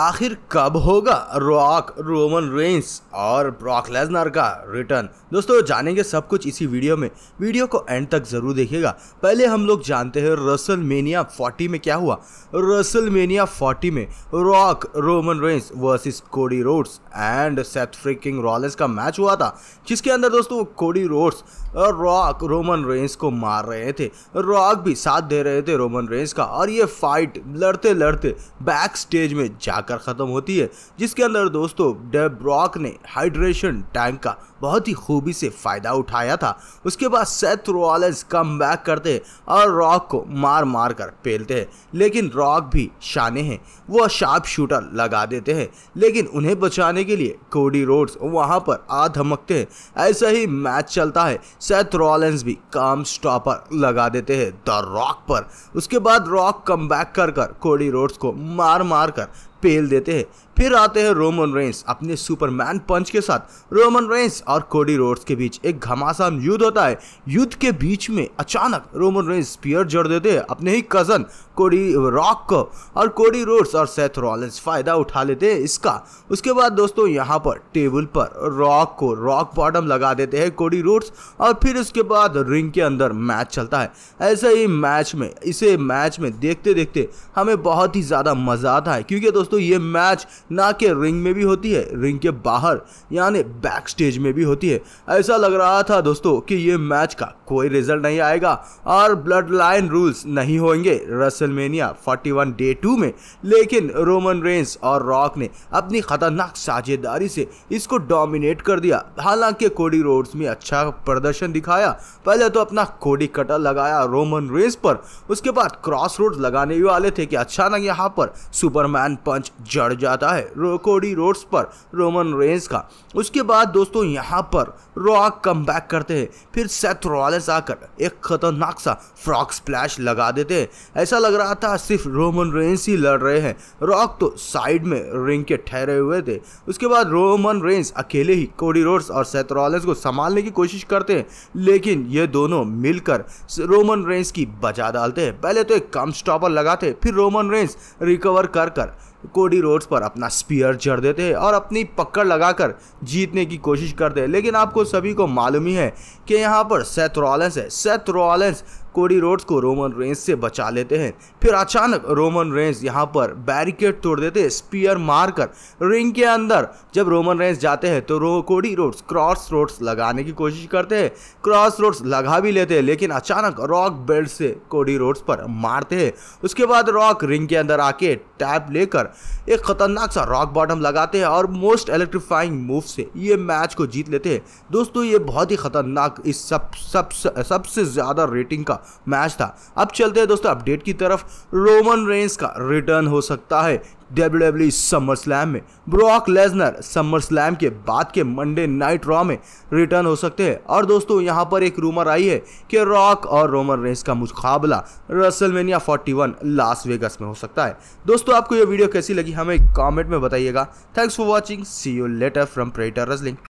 आखिर कब होगा रॉक रोमन रेंस और ब्रॉक लेजनर का रिटर्न दोस्तों जानेंगे सब कुछ इसी वीडियो में वीडियो को एंड तक जरूर देखिएगा पहले हम लोग जानते हैं रसल मेनिया फोर्टी में क्या हुआ रसल मेनिया फोर्टी में Rock Roman Reigns versus Cody Rhodes and Seth freaking Rollins का मैच हुआ था जिसके अंदर दोस्तों कोडी रोड्स और रॉक रोमन रेंस को मार रहे थे रॉक भी साथ दे रहे थे रोमन रेंस का और ये फाइट लड़ते लड़ते बैक स्टेज में जा आकर ख़त्म होती है जिसके अंदर दोस्तों डेब्रॉक ने हाइड्रेशन टैंक का बहुत ही खूबी से फ़ायदा उठाया था उसके बाद सेथ रॉलेंस कम बैक करते और रॉक को मार मार कर पेलते हैं लेकिन रॉक भी शाने हैं वो शार्प शूटर लगा देते हैं लेकिन उन्हें बचाने के लिए कोडी रोड्स वहाँ पर आ धमकते हैं ऐसा ही मैच चलता है सेथ रॉलेंस भी काम स्टॉपर लगा देते हैं द रॉक पर उसके बाद रॉक कम बैक कर कर कोडी रोड्स को मार मार कर पेल देते हैं फिर आते हैं रोमन रेंस अपने सुपरमैन पंच के साथ रोमन रेंस और कोडी रोड्स के बीच एक घमासान युद्ध होता है युद्ध के बीच में अचानक रोमन रेंस पियर जड़ देते हैं अपने ही कजन कोडी रॉक को और कोडी रोड्स और सेथ रॉलेंस फायदा उठा लेते हैं इसका उसके बाद दोस्तों यहाँ पर टेबल पर रॉक को रॉक बॉटम लगा देते हैं कोडी रोड्स और फिर उसके बाद रिंग के अंदर मैच चलता है ऐसे ही मैच में इसे मैच में देखते देखते हमें बहुत ही ज़्यादा मज़ा आता है क्योंकि दोस्तों दोस्तों ये मैच ना के रिंग में भी होती है रिंग के बाहर यानी बैक स्टेज में भी होती है ऐसा लग रहा था दोस्तों कि ये मैच का कोई रिजल्ट नहीं आएगा और ब्लड लाइन रूल्स नहीं होंगे रसलमेनिया 41 डे टू में लेकिन रोमन रेंस और रॉक ने अपनी खतरनाक साझेदारी से इसको डोमिनेट कर दिया हालांकि कोडी रोड्स में अच्छा प्रदर्शन दिखाया पहले तो अपना कोडी कटर लगाया रोमन रेंस पर उसके बाद क्रॉस रोड लगाने भी वाले थे कि अचानक यहाँ पर सुपरमैन पंच मंच जड़ जाता है रोकोडी रोड्स पर रोमन रेंस का उसके बाद दोस्तों यहाँ पर रॉक कम बैक करते हैं फिर सेथ रॉलेस आकर एक खतरनाक सा फ्रॉक स्प्लैश लगा देते हैं ऐसा लग रहा था सिर्फ रोमन रेंस ही लड़ रहे हैं रॉक तो साइड में रिंग के ठहरे हुए थे उसके बाद रोमन रेंस अकेले ही कोडी रोड्स और सेथ रॉलेस को संभालने की कोशिश करते हैं लेकिन ये दोनों मिलकर रोमन रेंस की बजा डालते हैं पहले तो एक कम स्टॉपर लगाते फिर रोमन रेंस रिकवर कर कर कोडी रोड्स पर अपना स्पीयर जड़ देते हैं और अपनी पकड़ लगाकर जीतने की कोशिश करते हैं लेकिन आपको सभी को मालूम ही है कि यहाँ पर सेथ रॉलेंस है सेथ रॉलेंस कोडी रोड्स को रोमन रेंज से बचा लेते हैं फिर अचानक रोमन रेंज यहाँ पर बैरिकेड तोड़ देते हैं स्पीयर मारकर रिंग के अंदर जब रोमन रेंज जाते हैं तो रो कोडी रोड्स क्रॉस रोड्स लगाने की कोशिश करते हैं क्रॉस रोड्स लगा भी लेते हैं लेकिन अचानक रॉक बेल्ट से कोडी रोड्स पर मारते हैं उसके बाद रॉक रिंग के अंदर आके टैप लेकर एक खतरनाक सा रॉक बॉटम लगाते हैं और मोस्ट इलेक्ट्रीफाइंग मूव से ये मैच को जीत लेते हैं दोस्तों ये बहुत ही खतरनाक इस सब सब सबसे ज़्यादा रेटिंग का मैच था अब चलते हैं दोस्तों अपडेट की तरफ रोमन रेंस का रिटर्न हो सकता है डब्ल्यू डब्ल्यू समर स्लैम में ब्रॉक लेजनर समर स्लैम के बाद के मंडे नाइट रॉ में रिटर्न हो सकते हैं और दोस्तों यहां पर एक रूमर आई है कि रॉक और रोमन रेंस का मुकाबला रसलमेनिया 41 लास वेगस में हो सकता है दोस्तों आपको यह वीडियो कैसी लगी हमें कमेंट में बताइएगा thanks for watching see you later from प्रेटर रसलिंग